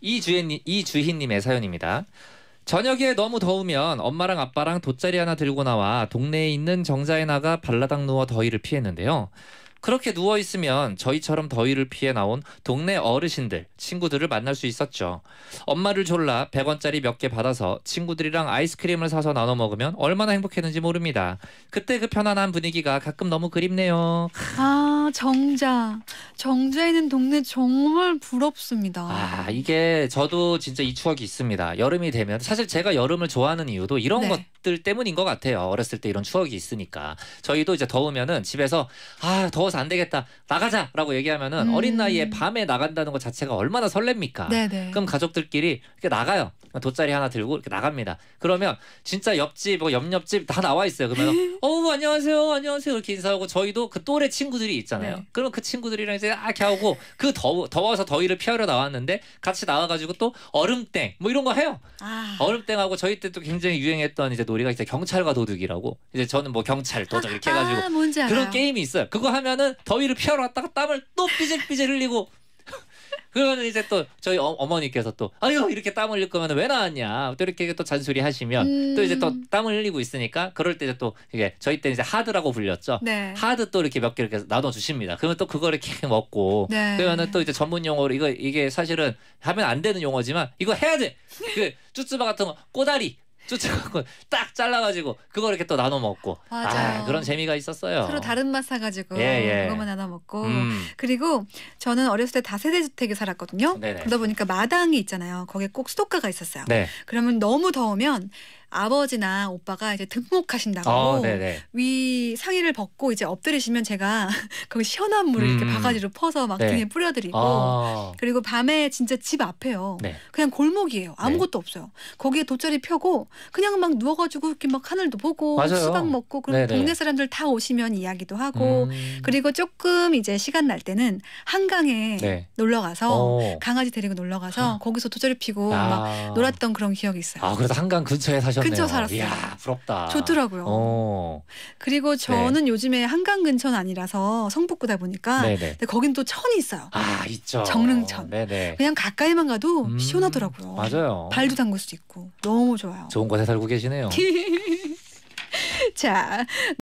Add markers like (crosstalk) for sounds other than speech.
이주혜님, 이주희님의 사연입니다. 저녁에 너무 더우면 엄마랑 아빠랑 돗자리 하나 들고 나와 동네에 있는 정자에 나가 발라당 누워 더위를 피했는데요. 그렇게 누워 있으면 저희처럼 더위를 피해 나온 동네 어르신들, 친구들을 만날 수 있었죠. 엄마를 졸라 100원짜리 몇 개 받아서 친구들이랑 아이스크림을 사서 나눠 먹으면 얼마나 행복했는지 모릅니다. 그때 그 편안한 분위기가 가끔 너무 그립네요. 아, 정자. 정자에 있는 동네 정말 부럽습니다. 아, 이게 저도 진짜 이 추억이 있습니다. 여름이 되면 사실 제가 여름을 좋아하는 이유도 이런 네. 것들 때문인 것 같아요. 어렸을 때 이런 추억이 있으니까. 저희도 이제 더우면은 집에서 아, 더워서 모여서 안 되겠다 나가자라고 얘기하면은 음. 어린 나이에 밤에 나간다는 것 자체가 얼마나 설렙니까? 네네. 네. 그럼 가족들끼리 이렇게 나가요. 돗자리 하나 들고 이렇게 나갑니다. 그러면 진짜 옆집, 뭐 옆옆집 다 나와 있어요. 그러면 (laughs) 어우 안녕하세요, 안녕하세요 이렇게 인사하고 저희도 그 또래 친구들이 있잖아요. 네. 그럼 그 친구들이랑 이제 아이렇 하고 그 더워, 더워서 더위를 피하러 나왔는데 같이 나와가지고 또 얼음땡 뭐 이런 거 해요. 아. 얼음땡하고 저희 때 또 굉장히 유행했던 이제 놀이가 이제 경찰과 도둑이라고 이제 저는 뭐 경찰 도둑 아, 이렇게 해가지고 아, 그런 게임이 있어요. 그거 하면 그면은 더위를 피하러 왔다가 땀을 또 삐질삐질 흘리고 (laughs) 그러면 이제 또 저희 어, 머니께서또 아유 이렇게 땀 흘릴 거면 왜 나왔냐 또 이렇게 또 잔소리 하시면 음... 또 이제 또 땀을 흘리고 있으니까 그럴 때 이제 또 이게 저희 때 이제 하드라고 불렸죠 네. 하드 또 이렇게 몇개 이렇게 나눠 주십니다 그러면 또 그걸 이렇게 (laughs) 먹고 네. 그러면은 또 이제 전문 용어로 이거 이게 사실은 하면 안 되는 용어지만 이거 해야 돼그 쭈쭈바 같은 거 꼬다리 쫓아가고딱 잘라가지고 그걸 이렇게 또 나눠 먹고 맞아 아, 그런 재미가 있었어요. 서로 다른 맛 사가지고 예, 예. 그것만 나눠 먹고 음. 그리고 저는 어렸을 때 다세대 주택에 살았거든요. 네네. 그러다 보니까 마당이 있잖아요. 거기에 꼭 수도가가 있었어요. 네. 그러면 너무 더우면 아버지나 오빠가 이제 등록하신다고 어, 위 상의를 벗고 이제 엎드리시면 제가 (laughs) 거 시원한 물을 음. 이렇게 바가지로 퍼서 막 네. 등에 뿌려드리고 아. 그리고 밤에 진짜 집 앞에요. 네. 그냥 골목이에요. 네. 아무것도 네. 없어요. 거기에 돗자리 펴고 그냥 막 누워가지고 이렇게 막 하늘도 보고 맞아요. 수박 먹고 그리고 동네 사람들 다 오시면 이야기도 하고 음. 그리고 조금 이제 시간 날 때는 한강에 네. 놀러 가서 오. 어. 강아지 데리고 놀러 가서 어. 거기서 돗자리 피고 아. 막 놀았던 그런 기억이 있어요. 아 그래서 한강 근처에 사셨. 사셨네요. 근처 살았어요. 이야 부럽다. 좋더라고요. 어. 그리고 네. 저는 네. 요즘에 한강 근처는 아니라서 성북구다 보니까 네네. 근데 거긴 또 천이 있어요. 아 있죠. 정릉천. 네네. 그냥 가까이만 가도 음, 시원하더라고요. 맞아요. 발도 담글 수 있고 너무 좋아요. 좋은 곳에 살고 계시네요. (laughs) 자.